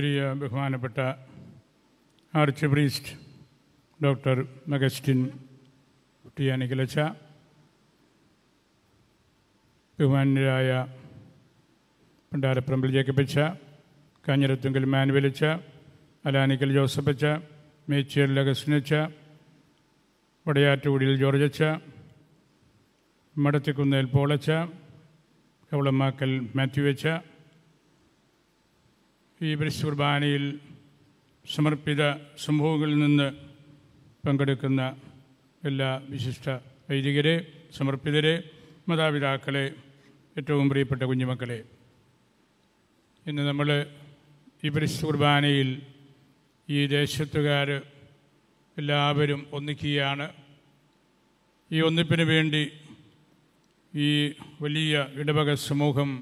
പ്രിയ ബഹുമാനപ്പെട്ട archpriest doctor മെഗസ്റ്റിൻ കുട്ടിയാനിക്കലച്ച ബഹുമാനരായ പണ്ടാരപ്പറമ്പിൽ ജേക്കപ്പച്ച കാഞ്ഞിരത്തുങ്കൽ മാനുവലിച്ച അലാനിക്കൽ ജോസഫച്ച മേച്ചേരിൽ അഗസ്റ്റിനച്ച വടയാറ്റുകുടിയിൽ ജോർജച്ച മടത്തിക്കുന്നേൽ പോളച്ച കവളമാക്കൽ മാത്യു വെച്ച ഈ പരിശുർബാനയിൽ സമർപ്പിത സംഭവങ്ങളിൽ നിന്ന് പങ്കെടുക്കുന്ന എല്ലാ വിശിഷ്ട വൈദികരെ സമർപ്പിതരെ മാതാപിതാക്കളെ ഏറ്റവും പ്രിയപ്പെട്ട കുഞ്ഞുമക്കളെ ഇന്ന് നമ്മൾ ഈ പരിശുദ്ധ കുർബാനയിൽ ഈ ദേശത്തുകാർ എല്ലാവരും ഒന്നിക്കുകയാണ് ഈ ഒന്നിപ്പിന് വേണ്ടി ഈ വലിയ ഇടവക സമൂഹം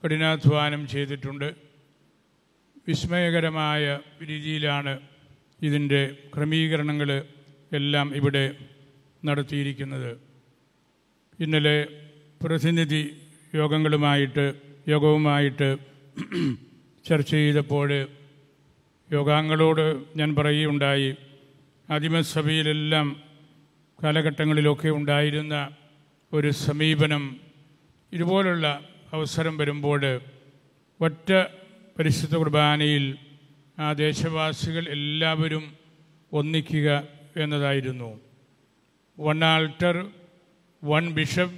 കഠിനാധ്വാനം ചെയ്തിട്ടുണ്ട് വിസ്മയകരമായ രീതിയിലാണ് ഇതിൻ്റെ ക്രമീകരണങ്ങൾ എല്ലാം ഇവിടെ നടത്തിയിരിക്കുന്നത് ഇന്നലെ പ്രതിനിധി യോഗങ്ങളുമായിട്ട് യോഗവുമായിട്ട് ചർച്ച ചെയ്തപ്പോൾ യോഗാംഗങ്ങളോട് ഞാൻ പറയുകയുണ്ടായി അതിമസഭയിലെല്ലാം കാലഘട്ടങ്ങളിലൊക്കെ ഉണ്ടായിരുന്ന ഒരു സമീപനം ഇതുപോലുള്ള അവസരം വരുമ്പോൾ ഒറ്റ പരിശുദ്ധ കുർബാനയിൽ ആ ദേശവാസികൾ എല്ലാവരും ഒന്നിക്കുക എന്നതായിരുന്നു one altar one bishop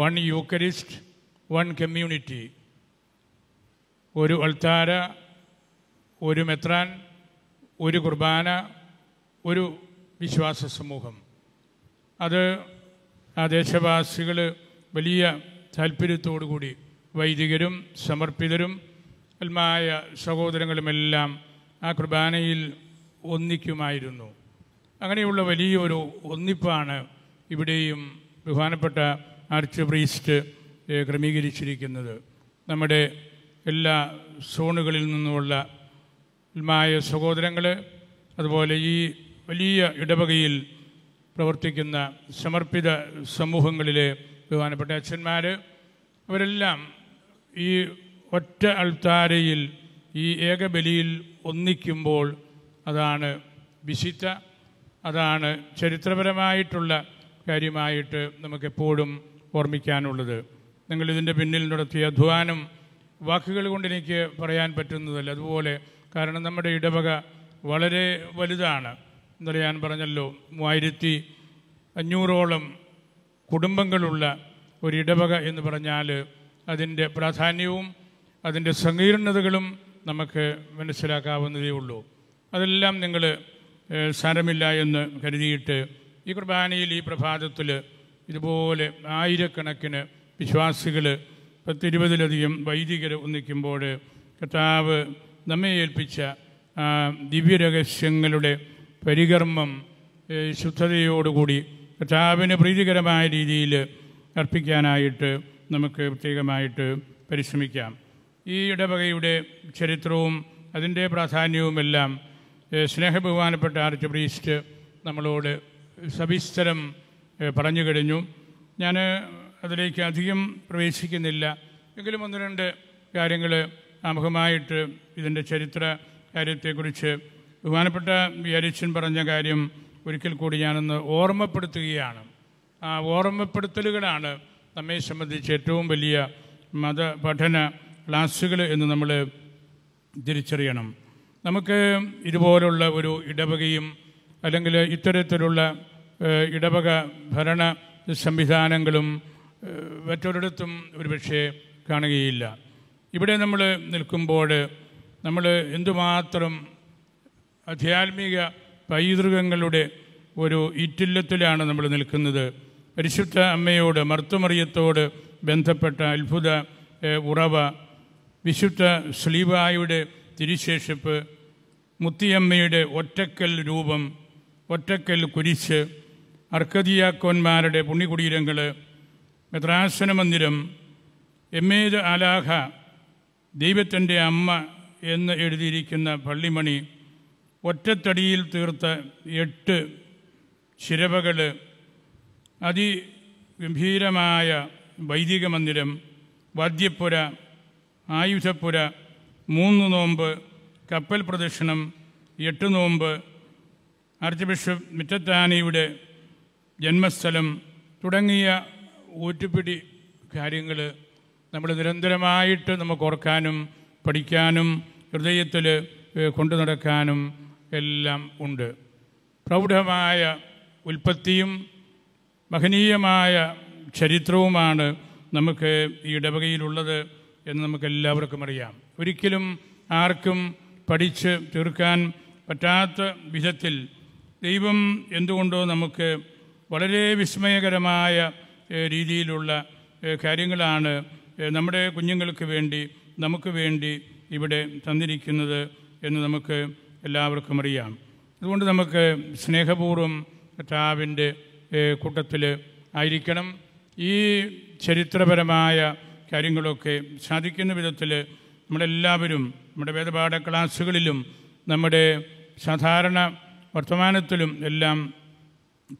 one Eucharist one community ഒരു അൾത്താര ഒരു മെത്രാൻ ഒരു കുർബാന ഒരു വിശ്വാസ സമൂഹം അത് ആ ദേശവാസികൾ വലിയ കൂടി വൈദികരും സമർപ്പിതരും ആത്മായ സഹോദരങ്ങളുമെല്ലാം ആ കുർബാനയിൽ ഒന്നിക്കുമായിരുന്നു അങ്ങനെയുള്ള വലിയൊരു ഒന്നിപ്പാണ് ഇവിടെയും ബഹുമാനപ്പെട്ട ആർച്ച് പ്രീസ്റ്റ് ക്രമീകരിച്ചിരിക്കുന്നത് നമ്മുടെ എല്ലാ സോണുകളിൽ നിന്നുമുള്ള മായ സഹോദരങ്ങൾ അതുപോലെ ഈ വലിയ ഇടവകയിൽ പ്രവർത്തിക്കുന്ന സമർപ്പിത സമൂഹങ്ങളിലെ ബഹുമാനപ്പെട്ട അച്ഛന്മാർ അവരെല്ലാം ഈ ഒറ്റ അൾത്താരയിൽ ഈ ഏകബലിയിൽ ഒന്നിക്കുമ്പോൾ അതാണ് വിശിത്ത അതാണ് ചരിത്രപരമായിട്ടുള്ള കാര്യമായിട്ട് നമുക്കെപ്പോഴും ഓർമ്മിക്കാനുള്ളത് നിങ്ങളിതിൻ്റെ പിന്നിൽ നടത്തിയ അധ്വാനം വാക്കുകൾ കൊണ്ട് എനിക്ക് പറയാൻ പറ്റുന്നതല്ല അതുപോലെ കാരണം നമ്മുടെ ഇടവക വളരെ വലുതാണ് എന്താ ഞാൻ പറഞ്ഞല്ലോ മൂവായിരത്തി അഞ്ഞൂറോളം കുടുംബങ്ങളുള്ള ഒരു ഇടവക എന്ന് പറഞ്ഞാൽ അതിൻ്റെ പ്രാധാന്യവും അതിൻ്റെ സങ്കീർണതകളും നമുക്ക് മനസ്സിലാക്കാവുന്നതേ ഉള്ളൂ അതെല്ലാം നിങ്ങൾ സാരമില്ല എന്ന് കരുതിയിട്ട് ഈ കുർബാനയിൽ ഈ പ്രഭാതത്തിൽ ഇതുപോലെ ആയിരക്കണക്കിന് വിശ്വാസികൾ പത്തിരുപതിലധികം വൈദികർ ഒന്നിക്കുമ്പോൾ കർത്താവ് നമ്മെ ഏൽപ്പിച്ച ദിവ്യരഹസ്യങ്ങളുടെ പരികർമ്മം ശുദ്ധതയോടുകൂടി കർത്താവിന് പ്രീതികരമായ രീതിയിൽ അർപ്പിക്കാനായിട്ട് നമുക്ക് പ്രത്യേകമായിട്ട് പരിശ്രമിക്കാം ഈ ഇടവകയുടെ ചരിത്രവും അതിൻ്റെ പ്രാധാന്യവുമെല്ലാം സ്നേഹബഹുമാനപ്പെട്ട ആർച്ച് പ്രീസ്റ്റ് നമ്മളോട് സവിസ്തരം പറഞ്ഞു കഴിഞ്ഞു ഞാൻ അതിലേക്ക് അധികം പ്രവേശിക്കുന്നില്ല എങ്കിലും ഒന്ന് രണ്ട് കാര്യങ്ങൾ ആമുഖമായിട്ട് ഇതിൻ്റെ ചരിത്ര കാര്യത്തെക്കുറിച്ച് ബഹുമാനപ്പെട്ട അരിച്ചൻ പറഞ്ഞ കാര്യം ഒരിക്കൽ കൂടി ഞാനൊന്ന് ഓർമ്മപ്പെടുത്തുകയാണ് ആ ഓർമ്മപ്പെടുത്തലുകളാണ് നമ്മെ സംബന്ധിച്ച് ഏറ്റവും വലിയ മതപഠന ക്ലാസ്സുകൾ എന്ന് നമ്മൾ തിരിച്ചറിയണം നമുക്ക് ഇതുപോലുള്ള ഒരു ഇടവകയും അല്ലെങ്കിൽ ഇത്തരത്തിലുള്ള ഇടവക ഭരണ സംവിധാനങ്ങളും മറ്റൊരിടത്തും ഒരുപക്ഷെ കാണുകയില്ല ഇവിടെ നമ്മൾ നിൽക്കുമ്പോൾ നമ്മൾ എന്തുമാത്രം ആധ്യാത്മിക പൈതൃകങ്ങളുടെ ഒരു ഇറ്റില്ലത്തിലാണ് നമ്മൾ നിൽക്കുന്നത് പരിശുദ്ധ അമ്മയോട് മർത്തുമറിയത്തോട് ബന്ധപ്പെട്ട അത്ഭുത ഉറവ വിശുദ്ധ സ്ലീബായുടെ തിരിശേഷിപ്പ് മുത്തിയമ്മയുടെ ഒറ്റക്കൽ രൂപം ഒറ്റക്കൽ കുരിശ് അർക്കദിയാക്കോന്മാരുടെ പുണ്യകുടീരങ്ങൾ മെത്രാസന മന്ദിരം എമ്മേത് അലാഹ ആലാഹ ദൈവത്തിൻ്റെ അമ്മ എന്ന് എഴുതിയിരിക്കുന്ന പള്ളിമണി ഒറ്റത്തടിയിൽ തീർത്ത എട്ട് ശിരവകൾ അതിഗംഭീരമായ വൈദിക മന്ദിരം വാദ്യപ്പുര ആയുധപ്പുര മൂന്ന് നോമ്പ് കപ്പൽ പ്രദക്ഷിണം എട്ട് നോമ്പ് ആർച്ച് ബിഷപ്പ് മിറ്റത്താനിയുടെ ജന്മസ്ഥലം തുടങ്ങിയ ഊറ്റുപിടി കാര്യങ്ങൾ നമ്മൾ നിരന്തരമായിട്ട് നമുക്ക് ഓർക്കാനും പഠിക്കാനും ഹൃദയത്തിൽ കൊണ്ടു നടക്കാനും എല്ലാം ഉണ്ട് പ്രൗഢമായ ഉൽപ്പത്തിയും മഹനീയമായ ചരിത്രവുമാണ് നമുക്ക് ഈ ഇടവകയിലുള്ളത് എന്ന് നമുക്ക് എല്ലാവർക്കും അറിയാം ഒരിക്കലും ആർക്കും പഠിച്ച് തീർക്കാൻ പറ്റാത്ത വിധത്തിൽ ദൈവം എന്തുകൊണ്ടോ നമുക്ക് വളരെ വിസ്മയകരമായ രീതിയിലുള്ള കാര്യങ്ങളാണ് നമ്മുടെ കുഞ്ഞുങ്ങൾക്ക് വേണ്ടി നമുക്ക് വേണ്ടി ഇവിടെ തന്നിരിക്കുന്നത് എന്ന് നമുക്ക് എല്ലാവർക്കും അറിയാം അതുകൊണ്ട് നമുക്ക് സ്നേഹപൂർവ്വം കർത്താവിൻ്റെ കൂട്ടത്തിൽ ആയിരിക്കണം ഈ ചരിത്രപരമായ കാര്യങ്ങളൊക്കെ സാധിക്കുന്ന വിധത്തിൽ നമ്മളെല്ലാവരും നമ്മുടെ വേദപാഠ ക്ലാസ്സുകളിലും നമ്മുടെ സാധാരണ വർത്തമാനത്തിലും എല്ലാം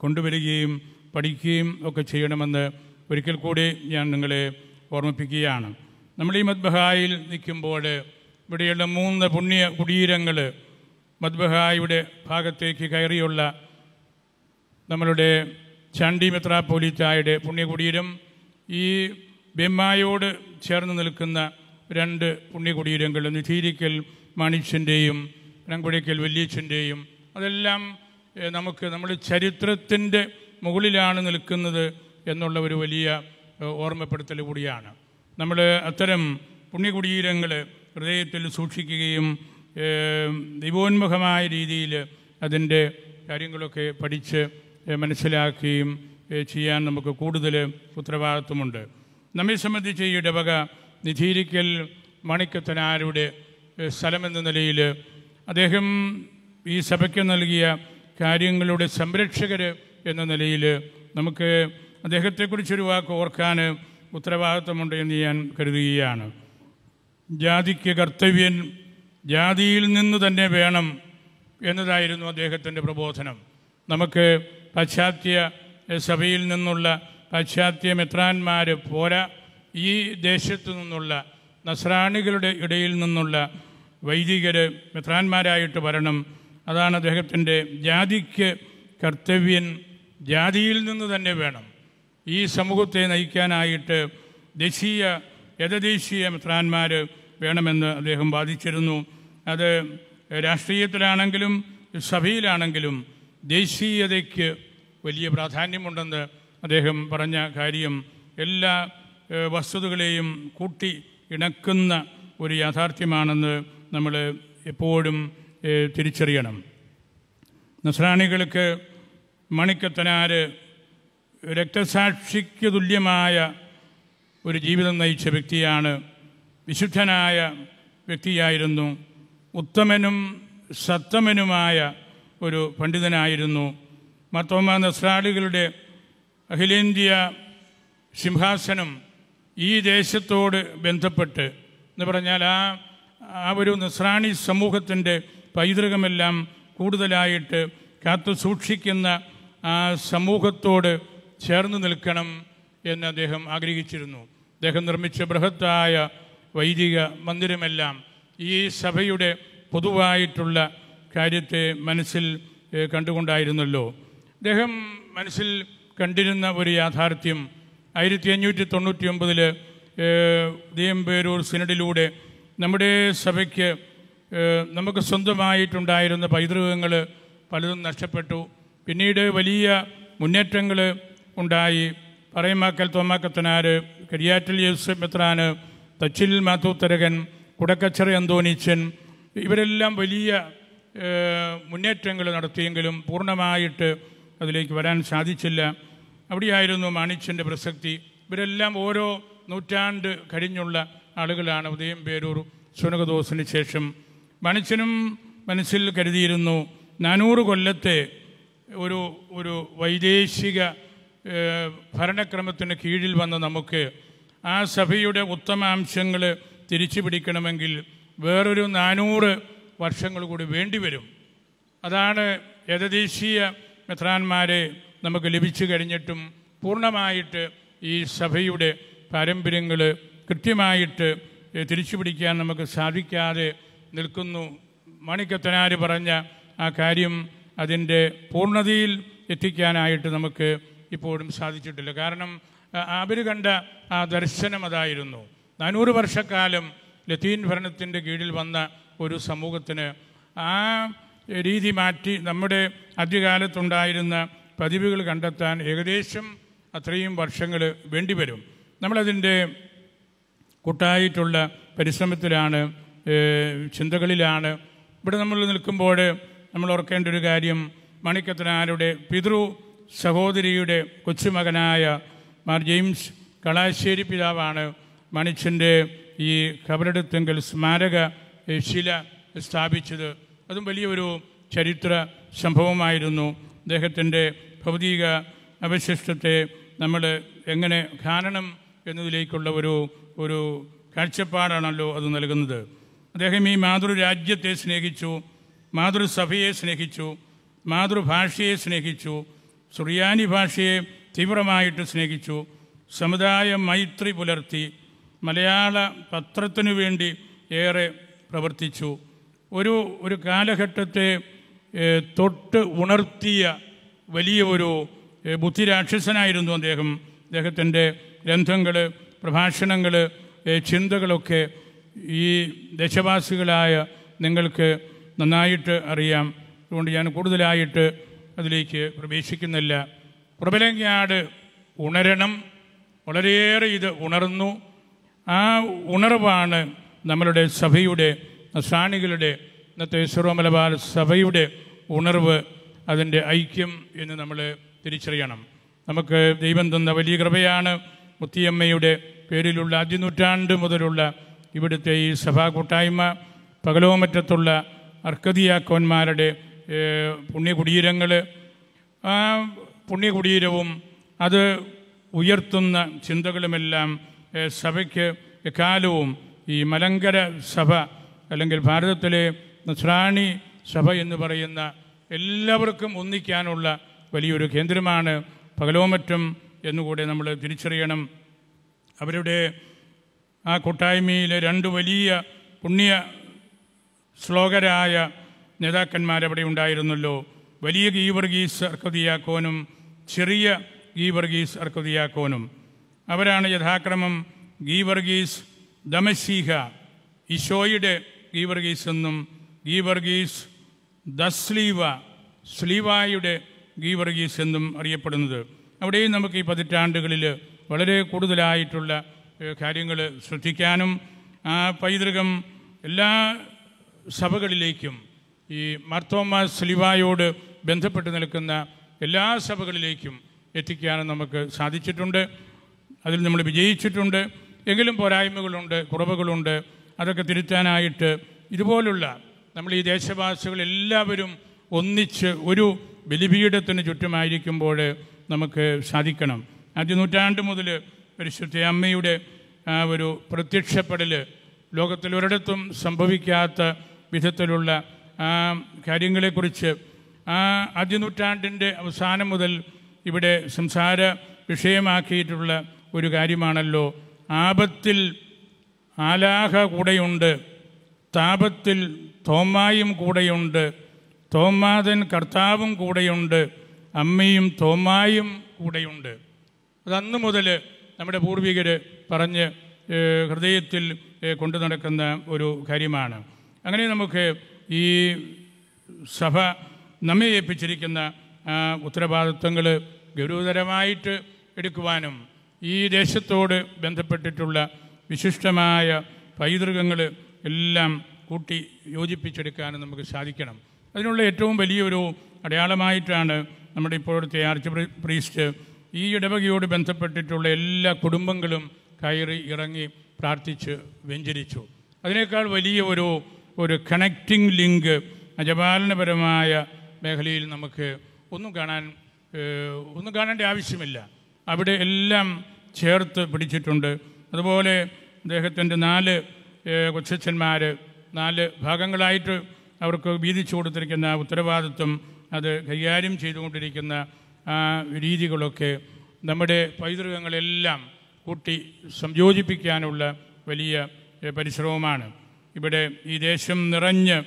കൊണ്ടുവരികയും പഠിക്കുകയും ഒക്കെ ചെയ്യണമെന്ന് ഒരിക്കൽ കൂടി ഞാൻ നിങ്ങളെ ഓർമ്മിപ്പിക്കുകയാണ് നമ്മൾ ഈ മദ്ബഹായിൽ നിൽക്കുമ്പോൾ ഇവിടെയുള്ള മൂന്ന് പുണ്യ കുടീരങ്ങൾ മദ്ബഹായിയുടെ ഭാഗത്തേക്ക് കയറിയുള്ള നമ്മളുടെ ചാണ്ടി മെത്രാപ്പോലിത്തായുടെ പുണ്യകുടീരം ഈ ബെമ്മായോട് ചേർന്ന് നിൽക്കുന്ന രണ്ട് പുണ്യകുടീരങ്ങൾ നിധീരിക്കൽ ചീരിക്കൽ മണിച്ചൻ്റെയും പനങ്കുഴയ്ക്കൽ വല്യച്ഛൻ്റെയും അതെല്ലാം നമുക്ക് നമ്മുടെ ചരിത്രത്തിൻ്റെ മുകളിലാണ് നിൽക്കുന്നത് എന്നുള്ള ഒരു വലിയ ഓർമ്മപ്പെടുത്തൽ കൂടിയാണ് നമ്മൾ അത്തരം പുണ്യകുടീരങ്ങൾ ഹൃദയത്തിൽ സൂക്ഷിക്കുകയും ദൈവോന്മുഖമായ രീതിയിൽ അതിൻ്റെ കാര്യങ്ങളൊക്കെ പഠിച്ച് മനസ്സിലാക്കുകയും ചെയ്യാൻ നമുക്ക് കൂടുതൽ ഉത്തരവാദിത്വമുണ്ട് നമ്മെ സംബന്ധിച്ച് ഈ ഇടവക നിധീരിക്കൽ മണിക്കത്തനാരുടെ സ്ഥലമെന്ന നിലയിൽ അദ്ദേഹം ഈ സഭയ്ക്ക് നൽകിയ കാര്യങ്ങളുടെ സംരക്ഷകർ എന്ന നിലയിൽ നമുക്ക് അദ്ദേഹത്തെക്കുറിച്ചൊരു വാക്ക് ഓർക്കാൻ ഉത്തരവാദിത്വമുണ്ട് എന്ന് ഞാൻ കരുതുകയാണ് ജാതിക്ക് കർത്തവ്യൻ ജാതിയിൽ നിന്ന് തന്നെ വേണം എന്നതായിരുന്നു അദ്ദേഹത്തിൻ്റെ പ്രബോധനം നമുക്ക് പാശ്ചാത്യ സഭയിൽ നിന്നുള്ള പാശ്ചാത്യ മിത്രാന്മാർ പോരാ ഈ ദേശത്തു നിന്നുള്ള നസ്രാണികളുടെ ഇടയിൽ നിന്നുള്ള വൈദികർ മെത്രാന്മാരായിട്ട് വരണം അതാണ് അദ്ദേഹത്തിൻ്റെ ജാതിക്ക് കർത്തവ്യൻ ജാതിയിൽ നിന്ന് തന്നെ വേണം ഈ സമൂഹത്തെ നയിക്കാനായിട്ട് ദേശീയ യഥദേശീയ മിത്രാന്മാർ വേണമെന്ന് അദ്ദേഹം വാദിച്ചിരുന്നു അത് രാഷ്ട്രീയത്തിലാണെങ്കിലും സഭയിലാണെങ്കിലും ദേശീയതയ്ക്ക് വലിയ പ്രാധാന്യമുണ്ടെന്ന് അദ്ദേഹം പറഞ്ഞ കാര്യം എല്ലാ വസ്തുതകളെയും കൂട്ടി ഇണക്കുന്ന ഒരു യാഥാർത്ഥ്യമാണെന്ന് നമ്മൾ എപ്പോഴും തിരിച്ചറിയണം നസ്രാണികൾക്ക് മണിക്കത്തനാര് രക്തസാക്ഷിക്ക് തുല്യമായ ഒരു ജീവിതം നയിച്ച വ്യക്തിയാണ് വിശുദ്ധനായ വ്യക്തിയായിരുന്നു ഉത്തമനും സത്തമനുമായ ഒരു പണ്ഡിതനായിരുന്നു മത്തോമ നസ്രാളികളുടെ അഖിലേന്ത്യ സിംഹാസനം ഈ ദേശത്തോട് ബന്ധപ്പെട്ട് എന്ന് പറഞ്ഞാൽ ആ ആ ഒരു നിസ്രാണി സമൂഹത്തിൻ്റെ പൈതൃകമെല്ലാം കൂടുതലായിട്ട് കാത്തു സൂക്ഷിക്കുന്ന ആ സമൂഹത്തോട് ചേർന്ന് നിൽക്കണം എന്ന് അദ്ദേഹം ആഗ്രഹിച്ചിരുന്നു അദ്ദേഹം നിർമ്മിച്ച ബൃഹത്തായ വൈദിക മന്ദിരമെല്ലാം ഈ സഭയുടെ പൊതുവായിട്ടുള്ള കാര്യത്തെ മനസ്സിൽ കണ്ടുകൊണ്ടായിരുന്നല്ലോ അദ്ദേഹം മനസ്സിൽ കണ്ടിരുന്ന ഒരു യാഥാർത്ഥ്യം ആയിരത്തി അഞ്ഞൂറ്റി തൊണ്ണൂറ്റി ഒമ്പതിൽ ദിയമ്പേരൂർ സിനഡിലൂടെ നമ്മുടെ സഭയ്ക്ക് നമുക്ക് സ്വന്തമായിട്ടുണ്ടായിരുന്ന പൈതൃകങ്ങൾ പലതും നഷ്ടപ്പെട്ടു പിന്നീട് വലിയ മുന്നേറ്റങ്ങൾ ഉണ്ടായി പറയമാക്കൽ തോമാക്കത്തനാർ കരിയാറ്റൽ യൂസഫ് മെത്രാൻ തച്ചിൽ മാത്തൂത്തരകൻ കുടക്കച്ചറ അന്തോണിച്ചൻ ഇവരെല്ലാം വലിയ മുന്നേറ്റങ്ങൾ നടത്തിയെങ്കിലും പൂർണ്ണമായിട്ട് അതിലേക്ക് വരാൻ സാധിച്ചില്ല അവിടെയായിരുന്നു മാണിച്ചൻ്റെ പ്രസക്തി ഇവരെല്ലാം ഓരോ നൂറ്റാണ്ട് കഴിഞ്ഞുള്ള ആളുകളാണ് ഉദയം പേരൂർ സുനകദോസിന് ശേഷം മനുഷ്യനും മനസ്സിൽ കരുതിയിരുന്നു നാനൂറ് കൊല്ലത്തെ ഒരു ഒരു വൈദേശിക ഭരണക്രമത്തിന് കീഴിൽ വന്ന നമുക്ക് ആ സഭയുടെ ഉത്തമാംശങ്ങൾ തിരിച്ചു പിടിക്കണമെങ്കിൽ വേറൊരു നാനൂറ് വർഷങ്ങൾ കൂടി വേണ്ടിവരും അതാണ് ഏകദേശീയ മെത്രാന്മാരെ നമുക്ക് ലഭിച്ചു കഴിഞ്ഞിട്ടും പൂർണ്ണമായിട്ട് ഈ സഭയുടെ പാരമ്പര്യങ്ങൾ കൃത്യമായിട്ട് തിരിച്ചു പിടിക്കാൻ നമുക്ക് സാധിക്കാതെ നിൽക്കുന്നു മണിക്കത്തനാർ പറഞ്ഞ ആ കാര്യം അതിൻ്റെ പൂർണ്ണതയിൽ എത്തിക്കാനായിട്ട് നമുക്ക് ഇപ്പോഴും സാധിച്ചിട്ടില്ല കാരണം അവർ കണ്ട ആ ദർശനം അതായിരുന്നു നാനൂറ് വർഷക്കാലം ലത്തീൻ ഭരണത്തിൻ്റെ കീഴിൽ വന്ന ഒരു സമൂഹത്തിന് ആ രീതി മാറ്റി നമ്മുടെ ആദ്യകാലത്തുണ്ടായിരുന്ന പതിവുകൾ കണ്ടെത്താൻ ഏകദേശം അത്രയും വർഷങ്ങൾ വേണ്ടിവരും നമ്മളതിൻ്റെ കൂട്ടായിട്ടുള്ള പരിശ്രമത്തിലാണ് ചിന്തകളിലാണ് ഇവിടെ നമ്മൾ നിൽക്കുമ്പോൾ നമ്മൾ ഓർക്കേണ്ട ഒരു കാര്യം മണിക്കത്തനാരുടെ പിതൃ സഹോദരിയുടെ കൊച്ചുമകനായ മാർ ജെയിംസ് കളാശ്ശേരി പിതാവാണ് മണിച്ചൻ്റെ ഈ ഖബറെടുത്തെങ്കിൽ സ്മാരക ശില സ്ഥാപിച്ചത് അതും വലിയൊരു ചരിത്ര സംഭവമായിരുന്നു അദ്ദേഹത്തിൻ്റെ ഭൗതിക അവശിഷ്ടത്തെ നമ്മൾ എങ്ങനെ ധാരണം എന്നതിലേക്കുള്ള ഒരു ഒരു കാഴ്ചപ്പാടാണല്ലോ അത് നൽകുന്നത് അദ്ദേഹം ഈ മാതൃരാജ്യത്തെ സ്നേഹിച്ചു മാതൃസഭയെ സ്നേഹിച്ചു മാതൃഭാഷയെ സ്നേഹിച്ചു സുറിയാനി ഭാഷയെ തീവ്രമായിട്ട് സ്നേഹിച്ചു സമുദായ മൈത്രി പുലർത്തി മലയാള പത്രത്തിനു വേണ്ടി ഏറെ പ്രവർത്തിച്ചു ഒരു ഒരു കാലഘട്ടത്തെ തൊട്ട് ഉണർത്തിയ വലിയ ഒരു ബുദ്ധിരാക്ഷസനായിരുന്നു അദ്ദേഹം അദ്ദേഹത്തിൻ്റെ ഗ്രന്ഥങ്ങൾ പ്രഭാഷണങ്ങൾ ചിന്തകളൊക്കെ ഈ ദേശവാസികളായ നിങ്ങൾക്ക് നന്നായിട്ട് അറിയാം അതുകൊണ്ട് ഞാൻ കൂടുതലായിട്ട് അതിലേക്ക് പ്രവേശിക്കുന്നില്ല പ്രബലങ്ങാട് ഉണരണം വളരെയേറെ ഇത് ഉണർന്നു ആ ഉണർവാണ് നമ്മളുടെ സഭയുടെ സാണികളുടെ ഇന്നത്തെ സിറോ മലബാർ സഭയുടെ ഉണർവ് അതിൻ്റെ ഐക്യം എന്ന് നമ്മൾ തിരിച്ചറിയണം നമുക്ക് ദൈവം തന്ന വലിയ കൃപയാണ് മുത്തിയമ്മയുടെ പേരിലുള്ള നൂറ്റാണ്ട് മുതലുള്ള ഇവിടുത്തെ ഈ സഭാ കൂട്ടായ്മ പകലോമറ്റത്തുള്ള അർക്കതിയാക്കോന്മാരുടെ പുണ്യകുടീരങ്ങൾ ആ പുണ്യകുടീരവും അത് ഉയർത്തുന്ന ചിന്തകളുമെല്ലാം സഭയ്ക്ക് എക്കാലവും ഈ മലങ്കര സഭ അല്ലെങ്കിൽ ഭാരതത്തിലെ നസ്രാണി സഭ എന്ന് പറയുന്ന എല്ലാവർക്കും ഒന്നിക്കാനുള്ള വലിയൊരു കേന്ദ്രമാണ് പകലോമറ്റം എന്നുകൂടെ നമ്മൾ തിരിച്ചറിയണം അവരുടെ ആ കൂട്ടായ്മയിലെ രണ്ട് വലിയ പുണ്യ ശ്ലോകരായ നേതാക്കന്മാരവിടെ ഉണ്ടായിരുന്നല്ലോ വലിയ ഗീവർഗീസ് അർക്കുതിയാക്കോനും ചെറിയ ഗീവർഗീസ് അർക്കുതിയാക്കോനും അവരാണ് യഥാക്രമം ഗീവർഗീസ് ദമശീഹ ഇഷോയുടെ ഗീവർഗീസ് എന്നും ഗീവർഗീസ് ദസ്ലീവ സ്ലീവായുടെ ഗീവർഗീസ് എന്നും അറിയപ്പെടുന്നത് അവിടെയും നമുക്ക് ഈ പതിറ്റാണ്ടുകളിൽ വളരെ കൂടുതലായിട്ടുള്ള കാര്യങ്ങൾ ശ്രദ്ധിക്കാനും ആ പൈതൃകം എല്ലാ സഭകളിലേക്കും ഈ മർത്തോമ സ്ലിവായോട് ബന്ധപ്പെട്ട് നിൽക്കുന്ന എല്ലാ സഭകളിലേക്കും എത്തിക്കാനും നമുക്ക് സാധിച്ചിട്ടുണ്ട് അതിൽ നമ്മൾ വിജയിച്ചിട്ടുണ്ട് എങ്കിലും പോരായ്മകളുണ്ട് കുറവുകളുണ്ട് അതൊക്കെ തിരുത്താനായിട്ട് ഇതുപോലുള്ള നമ്മൾ ഈ ദേശവാസികൾ എല്ലാവരും ഒന്നിച്ച് ഒരു ബലിപീഠത്തിന് ചുറ്റുമായിരിക്കുമ്പോൾ നമുക്ക് സാധിക്കണം ആദ്യ നൂറ്റാണ്ട് മുതൽ പരിശുദ്ധ അമ്മയുടെ ആ ഒരു പ്രത്യക്ഷപ്പെടൽ ലോകത്തിൽ ഒരിടത്തും സംഭവിക്കാത്ത വിധത്തിലുള്ള ആ കാര്യങ്ങളെക്കുറിച്ച് ആ ആദ്യ നൂറ്റാണ്ടിൻ്റെ അവസാനം മുതൽ ഇവിടെ സംസാര വിഷയമാക്കിയിട്ടുള്ള ഒരു കാര്യമാണല്ലോ ആപത്തിൽ ആലാഹ കൂടെയുണ്ട് താപത്തിൽ തോമായും കൂടെയുണ്ട് തോമാതൻ കർത്താവും കൂടെയുണ്ട് അമ്മയും തോമായും കൂടെയുണ്ട് അതന്ന് മുതൽ നമ്മുടെ പൂർവികർ പറഞ്ഞ് ഹൃദയത്തിൽ കൊണ്ടു നടക്കുന്ന ഒരു കാര്യമാണ് അങ്ങനെ നമുക്ക് ഈ സഭ നമ്മെ ഏൽപ്പിച്ചിരിക്കുന്ന ഉത്തരവാദിത്വങ്ങൾ ഗൗരവതരമായിട്ട് എടുക്കുവാനും ഈ ദേശത്തോട് ബന്ധപ്പെട്ടിട്ടുള്ള വിശിഷ്ടമായ പൈതൃകങ്ങൾ എല്ലാം കൂട്ടി യോജിപ്പിച്ചെടുക്കാനും നമുക്ക് സാധിക്കണം അതിനുള്ള ഏറ്റവും വലിയൊരു അടയാളമായിട്ടാണ് നമ്മുടെ ഇപ്പോഴത്തെ ആർച്ച് പ്രീസ്റ്റ് ഈ ഇടവകയോട് ബന്ധപ്പെട്ടിട്ടുള്ള എല്ലാ കുടുംബങ്ങളും കയറി ഇറങ്ങി പ്രാർത്ഥിച്ച് വ്യഞ്ചരിച്ചു അതിനേക്കാൾ വലിയ ഒരു ഒരു കണക്റ്റിംഗ് ലിങ്ക് അജപാലനപരമായ മേഖലയിൽ നമുക്ക് ഒന്നും കാണാൻ ഒന്നും കാണേണ്ട ആവശ്യമില്ല അവിടെ എല്ലാം ചേർത്ത് പിടിച്ചിട്ടുണ്ട് അതുപോലെ അദ്ദേഹത്തിൻ്റെ നാല് കൊച്ചന്മാർ നാല് ഭാഗങ്ങളായിട്ട് അവർക്ക് വീതിച്ചു കൊടുത്തിരിക്കുന്ന ഉത്തരവാദിത്വം അത് കൈകാര്യം ചെയ്തുകൊണ്ടിരിക്കുന്ന ആ രീതികളൊക്കെ നമ്മുടെ പൈതൃകങ്ങളെല്ലാം കൂട്ടി സംയോജിപ്പിക്കാനുള്ള വലിയ പരിശ്രമമാണ് ഇവിടെ ഈ ദേശം നിറഞ്ഞ്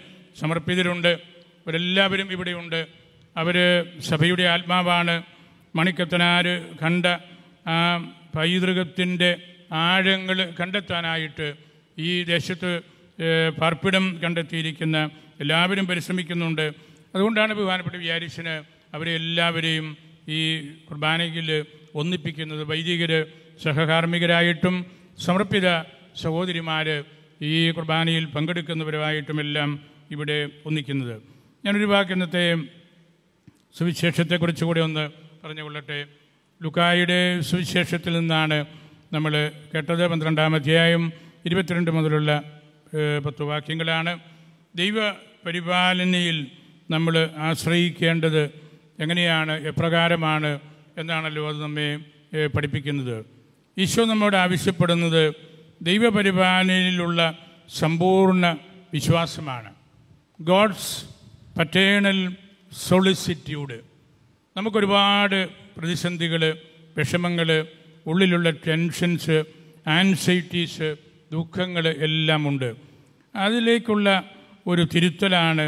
സമർപ്പിതരുണ്ട് അവരെല്ലാവരും ഇവിടെയുണ്ട് അവർ സഭയുടെ ആത്മാവാണ് മണിക്കത്തനാർ കണ്ട ആ പൈതൃകത്തിൻ്റെ ആഴങ്ങൾ കണ്ടെത്താനായിട്ട് ഈ ദേശത്ത് പാർപ്പിടം കണ്ടെത്തിയിരിക്കുന്ന എല്ലാവരും പരിശ്രമിക്കുന്നുണ്ട് അതുകൊണ്ടാണ് ബഹുമാനപ്പെട്ട വിചാരിച്ചിന് അവരെ എല്ലാവരെയും ഈ കുർബാനയിൽ ഒന്നിപ്പിക്കുന്നത് വൈദികർ സഹകാർമ്മികരായിട്ടും സമർപ്പിത സഹോദരിമാർ ഈ കുർബാനയിൽ പങ്കെടുക്കുന്നവരുമായിട്ടുമെല്ലാം ഇവിടെ ഒന്നിക്കുന്നത് ഞാനൊരു വാക്ക് ഇന്നത്തെ സുവിശേഷത്തെക്കുറിച്ച് കൂടി ഒന്ന് പറഞ്ഞു കൊള്ളട്ടെ ലുക്കായുടെ സുവിശേഷത്തിൽ നിന്നാണ് നമ്മൾ കേട്ടത് പന്ത്രണ്ടാം അധ്യായം ഇരുപത്തിരണ്ട് മുതലുള്ള പത്ത് വാക്യങ്ങളാണ് ദൈവ പരിപാലനയിൽ നമ്മൾ ആശ്രയിക്കേണ്ടത് എങ്ങനെയാണ് എപ്രകാരമാണ് എന്നാണല്ലോ അത് നമ്മെ പഠിപ്പിക്കുന്നത് ഈശോ നമ്മോട് ആവശ്യപ്പെടുന്നത് ദൈവപരിപാലനയിലുള്ള സമ്പൂർണ്ണ വിശ്വാസമാണ് ഗോഡ്സ് പറ്റേണൽ സോളിസിറ്റ്യൂഡ് നമുക്കൊരുപാട് പ്രതിസന്ധികൾ വിഷമങ്ങൾ ഉള്ളിലുള്ള ടെൻഷൻസ് ആൻസൈറ്റീസ് ദുഃഖങ്ങൾ എല്ലാമുണ്ട് അതിലേക്കുള്ള ഒരു തിരുത്തലാണ്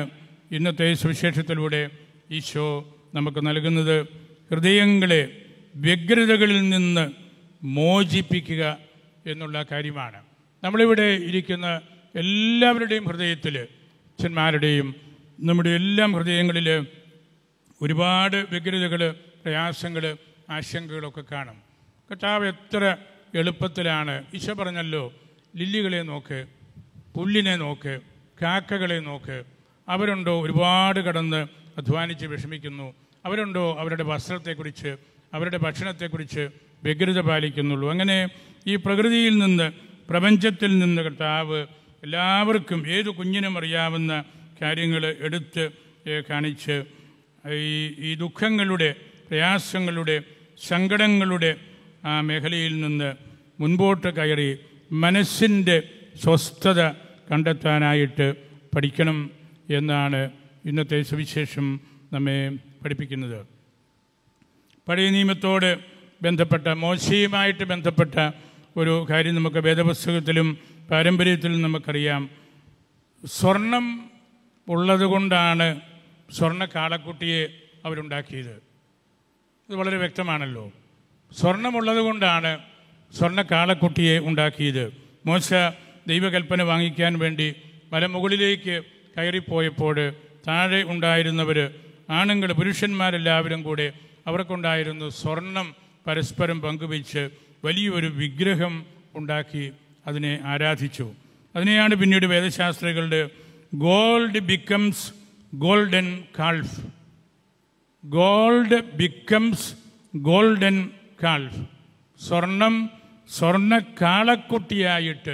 ഇന്നത്തെ സുവിശേഷത്തിലൂടെ ഈശോ നമുക്ക് നൽകുന്നത് ഹൃദയങ്ങളെ വ്യഗ്രതകളിൽ നിന്ന് മോചിപ്പിക്കുക എന്നുള്ള കാര്യമാണ് നമ്മളിവിടെ ഇരിക്കുന്ന എല്ലാവരുടെയും ഹൃദയത്തിൽ അച്ഛന്മാരുടെയും നമ്മുടെ എല്ലാം ഹൃദയങ്ങളിൽ ഒരുപാട് വ്യഗ്രതകൾ പ്രയാസങ്ങൾ ആശങ്കകളൊക്കെ കാണും കർത്താവ് എത്ര എളുപ്പത്തിലാണ് ഈശോ പറഞ്ഞല്ലോ ലില്ലികളെ നോക്ക് പുല്ലിനെ നോക്ക് കാക്കകളെ നോക്ക് അവരുണ്ടോ ഒരുപാട് കടന്ന് അധ്വാനിച്ച് വിഷമിക്കുന്നു അവരുണ്ടോ അവരുടെ വസ്ത്രത്തെക്കുറിച്ച് അവരുടെ ഭക്ഷണത്തെക്കുറിച്ച് വ്യഗ്രത പാലിക്കുന്നുള്ളൂ അങ്ങനെ ഈ പ്രകൃതിയിൽ നിന്ന് പ്രപഞ്ചത്തിൽ നിന്ന് കർത്താവ് എല്ലാവർക്കും ഏത് കുഞ്ഞിനും അറിയാവുന്ന കാര്യങ്ങൾ എടുത്ത് കാണിച്ച് ഈ ഈ ദുഃഖങ്ങളുടെ പ്രയാസങ്ങളുടെ സങ്കടങ്ങളുടെ ആ മേഖലയിൽ നിന്ന് മുൻപോട്ട് കയറി മനസ്സിൻ്റെ സ്വസ്ഥത കണ്ടെത്താനായിട്ട് പഠിക്കണം എന്നാണ് ഇന്നത്തെ സുവിശേഷം നമ്മെ പഠിപ്പിക്കുന്നത് പഴയ നിയമത്തോട് ബന്ധപ്പെട്ട മോശയുമായിട്ട് ബന്ധപ്പെട്ട ഒരു കാര്യം നമുക്ക് വേദപുസ്തകത്തിലും പാരമ്പര്യത്തിലും നമുക്കറിയാം സ്വർണം ഉള്ളതുകൊണ്ടാണ് സ്വർണ്ണ കാളക്കുട്ടിയെ അവരുണ്ടാക്കിയത് ഇത് വളരെ വ്യക്തമാണല്ലോ സ്വർണമുള്ളത് കാളക്കുട്ടിയെ ഉണ്ടാക്കിയത് മോശ ദൈവകൽപ്പന വാങ്ങിക്കാൻ വേണ്ടി മലമുകളിലേക്ക് കയറിപ്പോയപ്പോൾ താഴെ ഉണ്ടായിരുന്നവർ ആണുങ്ങൾ പുരുഷന്മാരെല്ലാവരും കൂടെ അവർക്കുണ്ടായിരുന്നു സ്വർണം പരസ്പരം പങ്കുവെച്ച് വലിയൊരു വിഗ്രഹം ഉണ്ടാക്കി അതിനെ ആരാധിച്ചു അതിനെയാണ് പിന്നീട് വേദശാസ്ത്രികളുടെ gold becomes golden calf gold becomes golden calf സ്വർണം സ്വർണ്ണ കാളക്കുട്ടിയായിട്ട്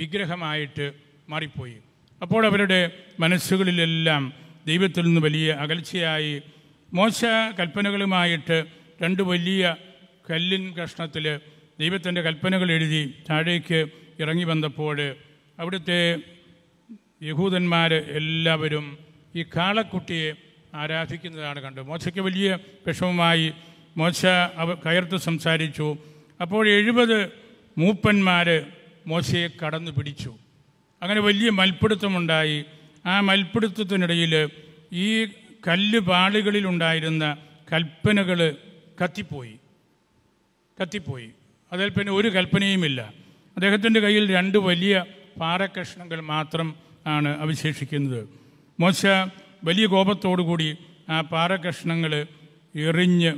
വിഗ്രഹമായിട്ട് മാറിപ്പോയി അപ്പോൾ അവരുടെ മനസ്സുകളിലെല്ലാം ദൈവത്തിൽ നിന്ന് വലിയ അകൽച്ചയായി മോശ കൽപ്പനകളുമായിട്ട് രണ്ട് വലിയ കല്ലിൻ കഷ്ണത്തിൽ ദൈവത്തിൻ്റെ കൽപ്പനകൾ എഴുതി താഴേക്ക് ഇറങ്ങി വന്നപ്പോൾ അവിടുത്തെ യഹൂദന്മാർ എല്ലാവരും ഈ കാളക്കുട്ടിയെ ആരാധിക്കുന്നതാണ് കണ്ടത് മോശയ്ക്ക് വലിയ വിഷമമായി മോശ അവ കയർത്ത് സംസാരിച്ചു അപ്പോൾ എഴുപത് മൂപ്പന്മാർ മോശയെ കടന്നു പിടിച്ചു അങ്ങനെ വലിയ മൽപ്പിടുത്തമുണ്ടായി ആ മൽപ്പിടുത്തത്തിനിടയിൽ ഈ കല്ല് പാളികളിലുണ്ടായിരുന്ന കൽപ്പനകൾ കത്തിപ്പോയി കത്തിപ്പോയി അതിൽ പിന്നെ ഒരു കൽപ്പനയുമില്ല അദ്ദേഹത്തിൻ്റെ കയ്യിൽ രണ്ട് വലിയ പാറക്കഷ്ണങ്ങൾ മാത്രം ആണ് അവശേഷിക്കുന്നത് മോശ വലിയ കോപത്തോടുകൂടി ആ പാറക്കഷ്ണങ്ങൾ എറിഞ്ഞ്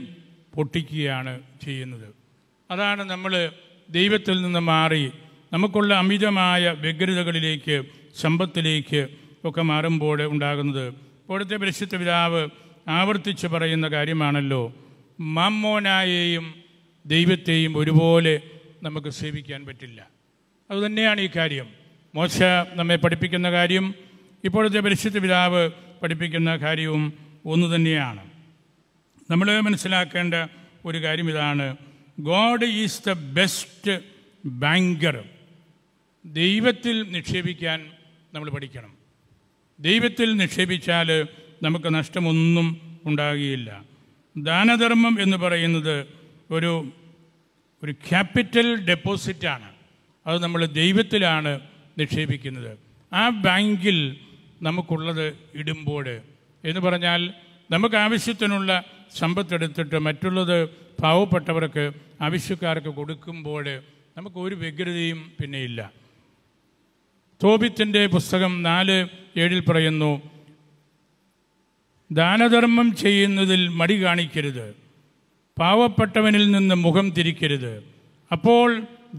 പൊട്ടിക്കുകയാണ് ചെയ്യുന്നത് അതാണ് നമ്മൾ ദൈവത്തിൽ നിന്ന് മാറി നമുക്കുള്ള അമിതമായ വ്യഗ്രതകളിലേക്ക് സമ്പത്തിലേക്ക് ഒക്കെ മാറുമ്പോൾ ഉണ്ടാകുന്നത് ഇപ്പോഴത്തെ പരിശുദ്ധ പിതാവ് ആവർത്തിച്ച് പറയുന്ന കാര്യമാണല്ലോ മാമോനായേയും ദൈവത്തെയും ഒരുപോലെ നമുക്ക് സേവിക്കാൻ പറ്റില്ല അതുതന്നെയാണ് ഈ കാര്യം മോശ നമ്മെ പഠിപ്പിക്കുന്ന കാര്യം ഇപ്പോഴത്തെ പരിശുദ്ധ പിതാവ് പഠിപ്പിക്കുന്ന കാര്യവും ഒന്നു തന്നെയാണ് നമ്മൾ മനസ്സിലാക്കേണ്ട ഒരു കാര്യം ഇതാണ് God is the best banker ദൈവത്തിൽ നിക്ഷേപിക്കാൻ നമ്മൾ പഠിക്കണം ദൈവത്തിൽ നിക്ഷേപിച്ചാൽ നമുക്ക് നഷ്ടമൊന്നും ഉണ്ടാകുകയില്ല ദാനധർമ്മം എന്ന് പറയുന്നത് ഒരു ഒരു ക്യാപിറ്റൽ ഡെപ്പോസിറ്റാണ് അത് നമ്മൾ ദൈവത്തിലാണ് നിക്ഷേപിക്കുന്നത് ആ ബാങ്കിൽ നമുക്കുള്ളത് ഇടുമ്പോൾ എന്ന് പറഞ്ഞാൽ നമുക്ക് ആവശ്യത്തിനുള്ള സമ്പത്തെടുത്തിട്ട് മറ്റുള്ളത് പാവപ്പെട്ടവർക്ക് ആവശ്യക്കാർക്ക് കൊടുക്കുമ്പോൾ നമുക്ക് ഒരു വ്യഗ്രതയും പിന്നെയില്ല തോബിത്തിൻ്റെ പുസ്തകം നാല് ഏഴിൽ പറയുന്നു ദാനധർമ്മം ചെയ്യുന്നതിൽ മടി കാണിക്കരുത് പാവപ്പെട്ടവനിൽ നിന്ന് മുഖം തിരിക്കരുത് അപ്പോൾ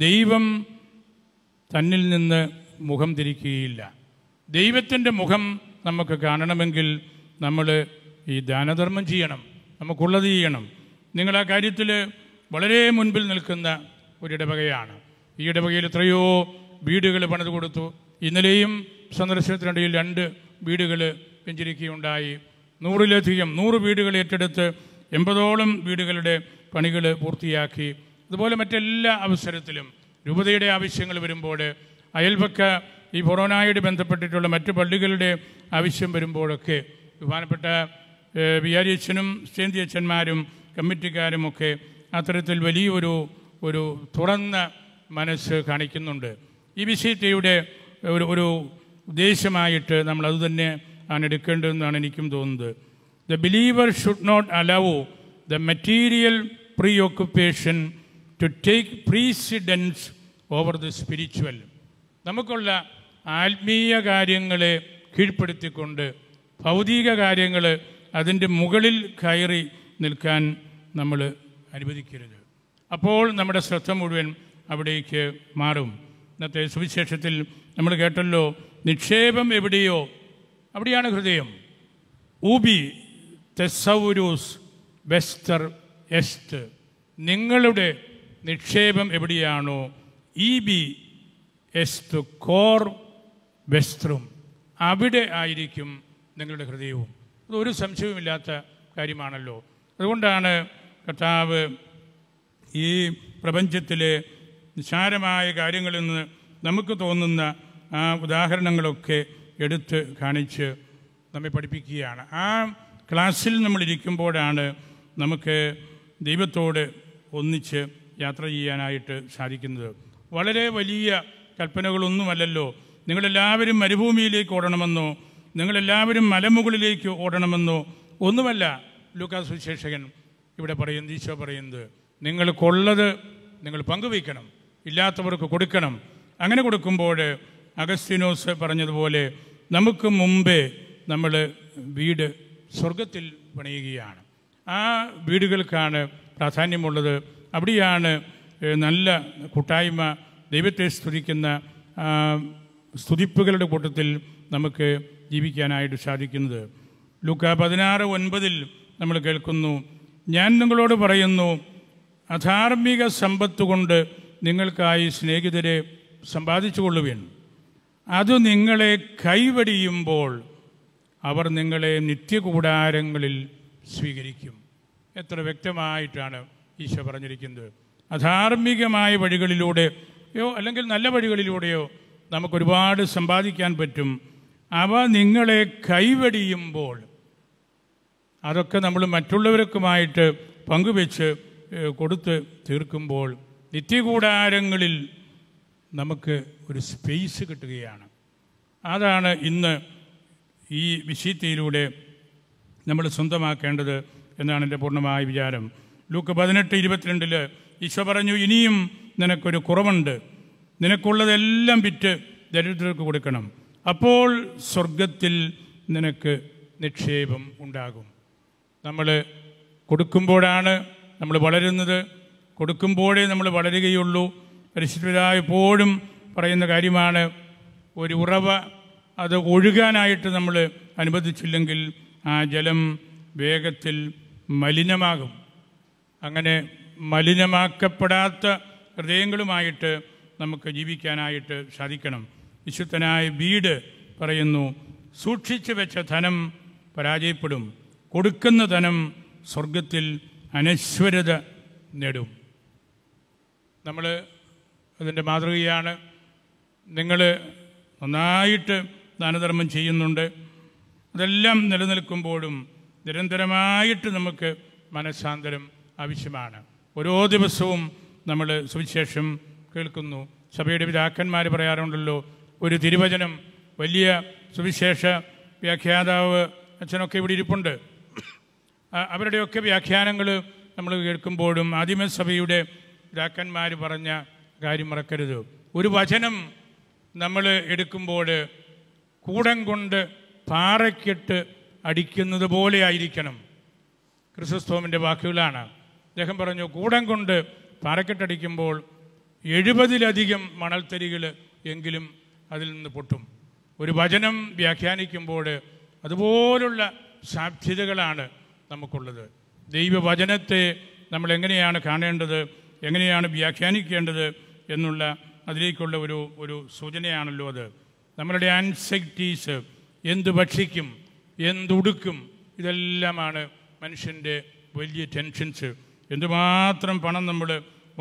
ദൈവം തന്നിൽ നിന്ന് മുഖം തിരിക്കുകയില്ല ദൈവത്തിൻ്റെ മുഖം നമുക്ക് കാണണമെങ്കിൽ നമ്മൾ ഈ ദാനധർമ്മം ചെയ്യണം നമുക്കുള്ളത് ചെയ്യണം നിങ്ങൾ ആ കാര്യത്തിൽ വളരെ മുൻപിൽ നിൽക്കുന്ന ഒരു ഇടവകയാണ് ഈ ഇടവകയിൽ എത്രയോ വീടുകൾ പണിത് കൊടുത്തു ഇന്നലെയും സന്ദർശനത്തിനിടയിൽ രണ്ട് വീടുകൾ പിഞ്ചിരിക്കുകയുണ്ടായി നൂറിലധികം നൂറ് വീടുകൾ ഏറ്റെടുത്ത് എൺപതോളം വീടുകളുടെ പണികൾ പൂർത്തിയാക്കി അതുപോലെ മറ്റെല്ലാ അവസരത്തിലും രൂപതയുടെ ആവശ്യങ്ങൾ വരുമ്പോൾ അയൽപക്ക ഈ കൊറോണയോട് ബന്ധപ്പെട്ടിട്ടുള്ള മറ്റു പള്ളികളുടെ ആവശ്യം വരുമ്പോഴൊക്കെ ബഹുമാനപ്പെട്ട അച്ഛന്മാരും കമ്മിറ്റിക്കാരും ഒക്കെ അത്തരത്തിൽ വലിയൊരു ഒരു തുറന്ന മനസ്സ് കാണിക്കുന്നുണ്ട് ഈ വിഷയത്തെയുടെ ഒരു ഒരു ഉദ്ദേശമായിട്ട് നമ്മൾ അത് തന്നെ ആണ് എടുക്കേണ്ടതെന്നാണ് എനിക്കും തോന്നുന്നത് the believer should not allow the material preoccupation to take precedence over the spiritual നമുക്കുള്ള ആത്മീയ കാര്യങ്ങളെ കീഴ്പ്പെടുത്തിക്കൊണ്ട് ഭൗതിക കാര്യങ്ങൾ അതിൻ്റെ മുകളിൽ കയറി നിൽക്കാൻ നമ്മൾ അനുവദിക്കരുത് അപ്പോൾ നമ്മുടെ ശ്രദ്ധ മുഴുവൻ അവിടേക്ക് മാറും ഇന്നത്തെ സുവിശേഷത്തിൽ നമ്മൾ കേട്ടല്ലോ നിക്ഷേപം എവിടെയോ അവിടെയാണ് ഹൃദയം ഊബി തെസൗരൂസ് വെസ്റ്റർ എസ്റ്റ് നിങ്ങളുടെ നിക്ഷേപം എവിടെയാണോ ഇ ബി എസ്റ്റ് കോർ വെസ്ത്രും അവിടെ ആയിരിക്കും നിങ്ങളുടെ ഹൃദയവും അതൊരു സംശയവുമില്ലാത്ത കാര്യമാണല്ലോ അതുകൊണ്ടാണ് കർത്താവ് ഈ പ്രപഞ്ചത്തിലെ നിസാരമായ കാര്യങ്ങളിൽ നിന്ന് നമുക്ക് തോന്നുന്ന ആ ഉദാഹരണങ്ങളൊക്കെ എടുത്ത് കാണിച്ച് നമ്മെ പഠിപ്പിക്കുകയാണ് ആ ക്ലാസ്സിൽ നമ്മളിരിക്കുമ്പോഴാണ് നമുക്ക് ദൈവത്തോട് ഒന്നിച്ച് യാത്ര ചെയ്യാനായിട്ട് സാധിക്കുന്നത് വളരെ വലിയ കൽപ്പനകളൊന്നുമല്ലല്ലോ നിങ്ങളെല്ലാവരും മരുഭൂമിയിലേക്ക് ഓടണമെന്നോ നിങ്ങളെല്ലാവരും മലമുകളിലേക്ക് ഓടണമെന്നോ ഒന്നുമല്ല ലൂക്കാസ് സുശേഷകൻ ഇവിടെ പറയുന്നത് ഈശോ പറയുന്നത് നിങ്ങൾക്കുള്ളത് നിങ്ങൾ പങ്കുവയ്ക്കണം ഇല്ലാത്തവർക്ക് കൊടുക്കണം അങ്ങനെ കൊടുക്കുമ്പോൾ അഗസ്റ്റിനോസ് പറഞ്ഞതുപോലെ നമുക്ക് മുമ്പേ നമ്മൾ വീട് സ്വർഗത്തിൽ പണിയുകയാണ് ആ വീടുകൾക്കാണ് പ്രാധാന്യമുള്ളത് അവിടെയാണ് നല്ല കൂട്ടായ്മ ദൈവത്തെ സ്തുതിക്കുന്ന സ്തുതിപ്പുകളുടെ കൂട്ടത്തിൽ നമുക്ക് ജീവിക്കാനായിട്ട് സാധിക്കുന്നത് ലുക്ക പതിനാറ് ഒൻപതിൽ നമ്മൾ കേൾക്കുന്നു ഞാൻ നിങ്ങളോട് പറയുന്നു അധാർമിക സമ്പത്ത് കൊണ്ട് നിങ്ങൾക്കായി സ്നേഹിതരെ സമ്പാദിച്ചു കൊള്ളുവേൻ അത് നിങ്ങളെ കൈവടിയുമ്പോൾ അവർ നിങ്ങളെ നിത്യകൂടാരങ്ങളിൽ സ്വീകരിക്കും എത്ര വ്യക്തമായിട്ടാണ് ഈശോ പറഞ്ഞിരിക്കുന്നത് അധാർമികമായ വഴികളിലൂടെയോ അല്ലെങ്കിൽ നല്ല വഴികളിലൂടെയോ നമുക്കൊരുപാട് സമ്പാദിക്കാൻ പറ്റും അവ നിങ്ങളെ കൈവടിയുമ്പോൾ അതൊക്കെ നമ്മൾ മറ്റുള്ളവർക്കുമായിട്ട് പങ്കുവെച്ച് കൊടുത്ത് തീർക്കുമ്പോൾ നിത്യകൂടാരങ്ങളിൽ നമുക്ക് ഒരു സ്പേസ് കിട്ടുകയാണ് അതാണ് ഇന്ന് ഈ വിശീത്തിയിലൂടെ നമ്മൾ സ്വന്തമാക്കേണ്ടത് എന്നാണ് എൻ്റെ പൂർണ്ണമായ വിചാരം ലൂക്ക് പതിനെട്ട് ഇരുപത്തിരണ്ടിൽ ഈശോ പറഞ്ഞു ഇനിയും നിനക്കൊരു കുറവുണ്ട് നിനക്കുള്ളതെല്ലാം വിറ്റ് ദരിദ്രർക്ക് കൊടുക്കണം അപ്പോൾ സ്വർഗത്തിൽ നിനക്ക് നിക്ഷേപം ഉണ്ടാകും നമ്മൾ കൊടുക്കുമ്പോഴാണ് നമ്മൾ വളരുന്നത് കൊടുക്കുമ്പോഴേ നമ്മൾ വളരുകയുള്ളൂ പരിശുദ്ധരായപ്പോഴും എപ്പോഴും പറയുന്ന കാര്യമാണ് ഒരു ഉറവ അത് ഒഴുകാനായിട്ട് നമ്മൾ അനുവദിച്ചില്ലെങ്കിൽ ആ ജലം വേഗത്തിൽ മലിനമാകും അങ്ങനെ മലിനമാക്കപ്പെടാത്ത ഹൃദയങ്ങളുമായിട്ട് നമുക്ക് ജീവിക്കാനായിട്ട് സാധിക്കണം വിശുദ്ധനായ വീട് പറയുന്നു സൂക്ഷിച്ചു വെച്ച ധനം പരാജയപ്പെടും കൊടുക്കുന്ന ധനം സ്വർഗത്തിൽ അനശ്വരത നേടും നമ്മൾ അതിൻ്റെ മാതൃകയാണ് നിങ്ങൾ നന്നായിട്ട് ദാനധർമ്മം ചെയ്യുന്നുണ്ട് അതെല്ലാം നിലനിൽക്കുമ്പോഴും നിരന്തരമായിട്ട് നമുക്ക് മനഃശാന്തരം ആവശ്യമാണ് ഓരോ ദിവസവും നമ്മൾ സുവിശേഷം കേൾക്കുന്നു സഭയുടെ പിതാക്കന്മാർ പറയാറുണ്ടല്ലോ ഒരു തിരുവചനം വലിയ സുവിശേഷ വ്യാഖ്യാതാവ് അച്ഛനൊക്കെ ഇവിടെ ഇരിപ്പുണ്ട് അവരുടെയൊക്കെ വ്യാഖ്യാനങ്ങൾ നമ്മൾ കേൾക്കുമ്പോഴും ആദിമസഭയുടെ സഭയുടെ പിതാക്കന്മാർ പറഞ്ഞ കാര്യം മറക്കരുത് ഒരു വചനം നമ്മൾ എടുക്കുമ്പോൾ കൂടം കൊണ്ട് പാറയ്ക്കിട്ട് അടിക്കുന്നത് പോലെ ആയിരിക്കണം ക്രിസ്തുസ്തോമിൻ്റെ വാക്കുകളാണ് അദ്ദേഹം പറഞ്ഞു കൂടം കൊണ്ട് പാറക്കെട്ടടിക്കുമ്പോൾ എഴുപതിലധികം മണൽത്തരികൾ എങ്കിലും അതിൽ നിന്ന് പൊട്ടും ഒരു വചനം വ്യാഖ്യാനിക്കുമ്പോൾ അതുപോലുള്ള സാധ്യതകളാണ് നമുക്കുള്ളത് ദൈവവചനത്തെ നമ്മൾ എങ്ങനെയാണ് കാണേണ്ടത് എങ്ങനെയാണ് വ്യാഖ്യാനിക്കേണ്ടത് എന്നുള്ള അതിലേക്കുള്ള ഒരു ഒരു സൂചനയാണല്ലോ അത് നമ്മളുടെ ആൻസൈറ്റീസ് എന്ത് ഭക്ഷിക്കും എന്തുടുക്കും ഇതെല്ലാമാണ് മനുഷ്യൻ്റെ വലിയ ടെൻഷൻസ് എന്തുമാത്രം പണം നമ്മൾ